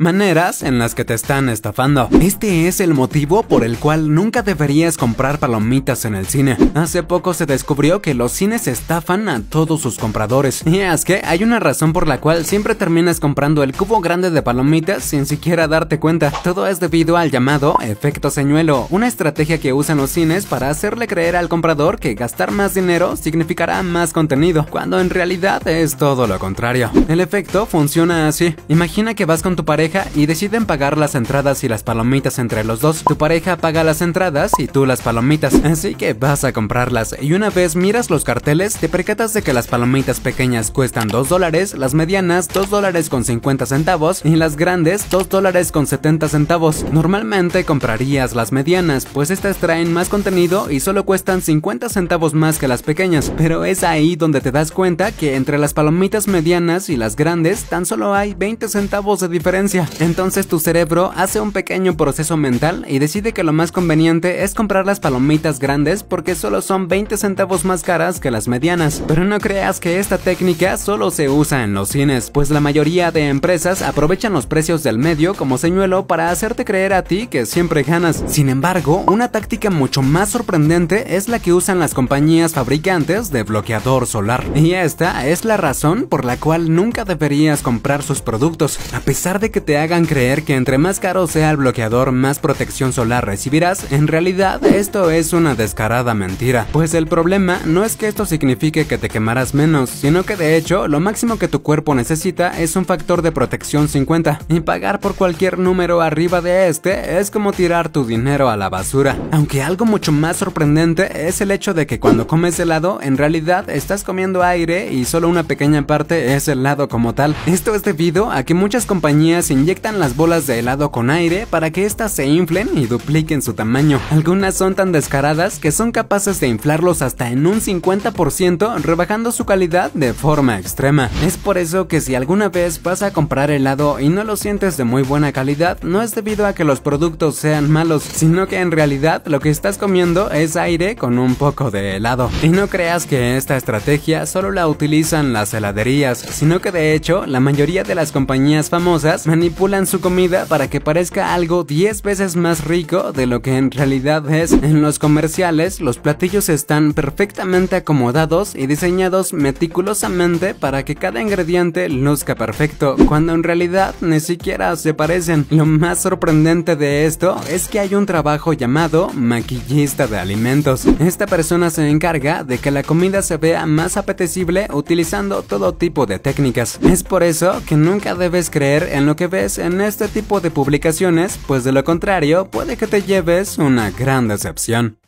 Maneras en las que te están estafando. Este es el motivo por el cual nunca deberías comprar palomitas en el cine. Hace poco se descubrió que los cines estafan a todos sus compradores. Y es que hay una razón por la cual siempre terminas comprando el cubo grande de palomitas sin siquiera darte cuenta. Todo es debido al llamado efecto señuelo, una estrategia que usan los cines para hacerle creer al comprador que gastar más dinero significará más contenido, cuando en realidad es todo lo contrario. El efecto funciona así. Imagina que vas con tu pareja y deciden pagar las entradas y las palomitas entre los dos. Tu pareja paga las entradas y tú las palomitas, así que vas a comprarlas. Y una vez miras los carteles, te percatas de que las palomitas pequeñas cuestan 2 dólares, las medianas 2 dólares con 50 centavos y las grandes 2 dólares con 70 centavos. Normalmente comprarías las medianas, pues estas traen más contenido y solo cuestan 50 centavos más que las pequeñas, pero es ahí donde te das cuenta que entre las palomitas medianas y las grandes tan solo hay 20 centavos de diferencia. Entonces tu cerebro hace un pequeño proceso mental y decide que lo más conveniente es comprar las palomitas grandes porque solo son 20 centavos más caras que las medianas. Pero no creas que esta técnica solo se usa en los cines, pues la mayoría de empresas aprovechan los precios del medio como señuelo para hacerte creer a ti que siempre ganas. Sin embargo, una táctica mucho más sorprendente es la que usan las compañías fabricantes de bloqueador solar. Y esta es la razón por la cual nunca deberías comprar sus productos, a pesar de que te hagan creer que entre más caro sea el bloqueador, más protección solar recibirás, en realidad esto es una descarada mentira, pues el problema no es que esto signifique que te quemarás menos, sino que de hecho lo máximo que tu cuerpo necesita es un factor de protección 50, y pagar por cualquier número arriba de este es como tirar tu dinero a la basura. Aunque algo mucho más sorprendente es el hecho de que cuando comes helado, en realidad estás comiendo aire y solo una pequeña parte es helado como tal. Esto es debido a que muchas compañías inyectan las bolas de helado con aire para que éstas se inflen y dupliquen su tamaño. Algunas son tan descaradas que son capaces de inflarlos hasta en un 50%, rebajando su calidad de forma extrema. Es por eso que si alguna vez vas a comprar helado y no lo sientes de muy buena calidad, no es debido a que los productos sean malos, sino que en realidad lo que estás comiendo es aire con un poco de helado. Y no creas que esta estrategia solo la utilizan las heladerías, sino que de hecho la mayoría de las compañías famosas manipulan su comida para que parezca algo 10 veces más rico de lo que en realidad es. En los comerciales, los platillos están perfectamente acomodados y diseñados meticulosamente para que cada ingrediente luzca perfecto, cuando en realidad ni siquiera se parecen. Lo más sorprendente de esto es que hay un trabajo llamado maquillista de alimentos. Esta persona se encarga de que la comida se vea más apetecible utilizando todo tipo de técnicas. Es por eso que nunca debes creer en lo que en este tipo de publicaciones, pues de lo contrario puede que te lleves una gran decepción.